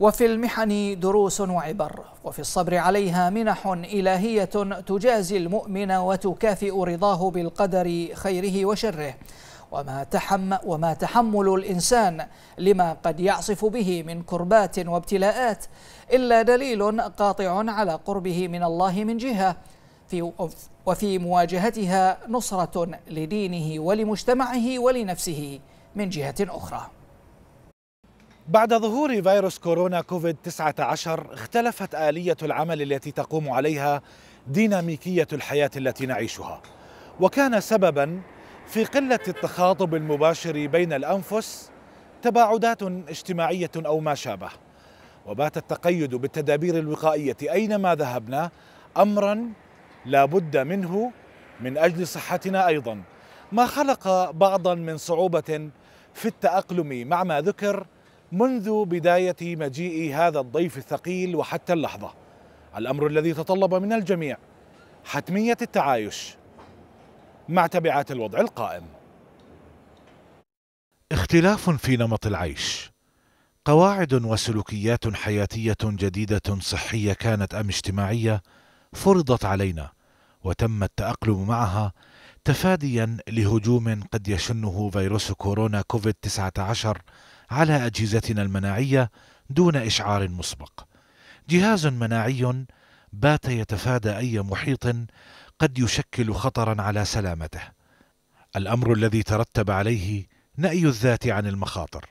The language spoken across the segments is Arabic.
وفي المحن دروس وعبر وفي الصبر عليها منح إلهية تجازي المؤمن وتكافئ رضاه بالقدر خيره وشره وما تحم وما تحمل الإنسان لما قد يعصف به من كربات وابتلاءات إلا دليل قاطع على قربه من الله من جهة في وفي مواجهتها نصرة لدينه ولمجتمعه ولنفسه من جهة أخرى بعد ظهور فيروس كورونا كوفيد 19 اختلفت آلية العمل التي تقوم عليها ديناميكية الحياة التي نعيشها وكان سببا في قلة التخاطب المباشر بين الأنفس تباعدات اجتماعية أو ما شابه وبات التقيد بالتدابير الوقائية أينما ذهبنا أمرا لا بد منه من أجل صحتنا أيضا ما خلق بعضا من صعوبة في التأقلم مع ما ذكر منذ بداية مجيء هذا الضيف الثقيل وحتى اللحظة الأمر الذي تطلب من الجميع حتمية التعايش مع تبعات الوضع القائم اختلاف في نمط العيش قواعد وسلوكيات حياتية جديدة صحية كانت أم اجتماعية فرضت علينا وتم التأقلم معها تفاديا لهجوم قد يشنه فيروس كورونا كوفيد 19 على أجهزتنا المناعية دون إشعار مسبق. جهاز مناعي بات يتفادى أي محيط قد يشكل خطرا على سلامته. الأمر الذي ترتب عليه نأي الذات عن المخاطر.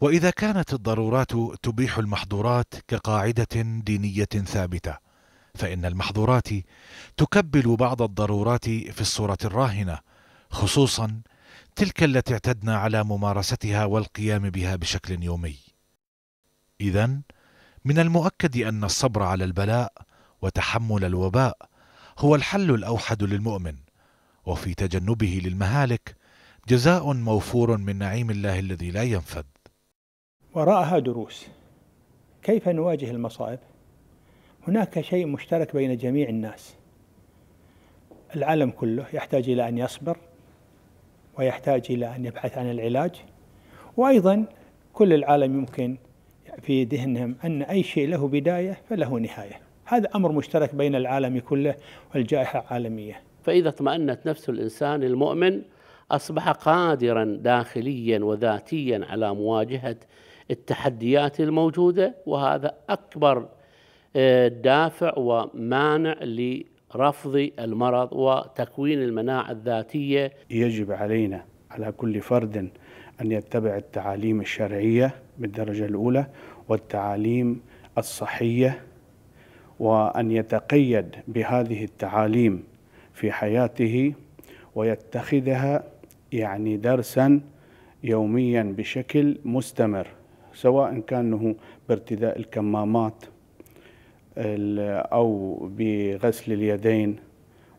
وإذا كانت الضرورات تبيح المحظورات كقاعدة دينية ثابتة، فإن المحظورات تكبل بعض الضرورات في الصورة الراهنة، خصوصا تلك التي اعتدنا على ممارستها والقيام بها بشكل يومي اذا من المؤكد ان الصبر على البلاء وتحمل الوباء هو الحل الاوحد للمؤمن وفي تجنبه للمهالك جزاء موفور من نعيم الله الذي لا ينفد وراءها دروس كيف نواجه المصائب هناك شيء مشترك بين جميع الناس العالم كله يحتاج الى ان يصبر ويحتاج إلى أن يبحث عن العلاج وأيضا كل العالم يمكن في ذهنهم أن أي شيء له بداية فله نهاية هذا أمر مشترك بين العالم كله والجائحة عالمية فإذا اطمأنت نفس الإنسان المؤمن أصبح قادرا داخليا وذاتيا على مواجهة التحديات الموجودة وهذا أكبر آه، دافع ومانع رفض المرض وتكوين المناعة الذاتية يجب علينا على كل فرد أن يتبع التعاليم الشرعية بالدرجة الأولى والتعاليم الصحية وأن يتقيد بهذه التعاليم في حياته ويتخذها يعني درسا يوميا بشكل مستمر سواء كانه بارتداء الكمامات أو بغسل اليدين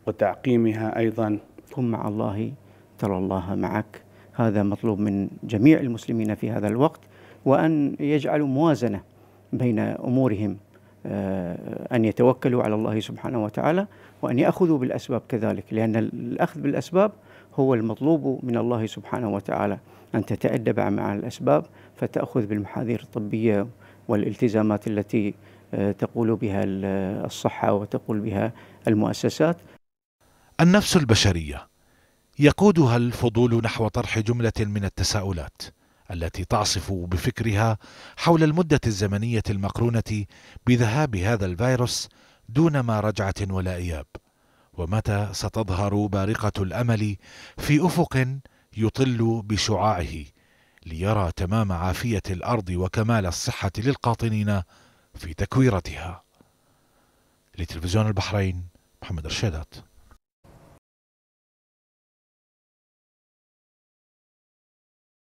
وتعقيمها أيضا كن مع الله ترى الله معك هذا مطلوب من جميع المسلمين في هذا الوقت وأن يجعلوا موازنة بين أمورهم آه، أن يتوكلوا على الله سبحانه وتعالى وأن يأخذوا بالأسباب كذلك لأن الأخذ بالأسباب هو المطلوب من الله سبحانه وتعالى أن تتأدب مع الأسباب فتأخذ بالمحاذير الطبية والالتزامات التي تقول بها الصحة وتقول بها المؤسسات النفس البشرية يقودها الفضول نحو طرح جملة من التساؤلات التي تعصف بفكرها حول المدة الزمنية المقرونة بذهاب هذا الفيروس دون ما رجعة ولا إياب ومتى ستظهر بارقة الأمل في أفق يطل بشعاعه ليرى تمام عافية الأرض وكمال الصحة للقاطنين في تكويرتها لتلفزيون البحرين محمد رشادات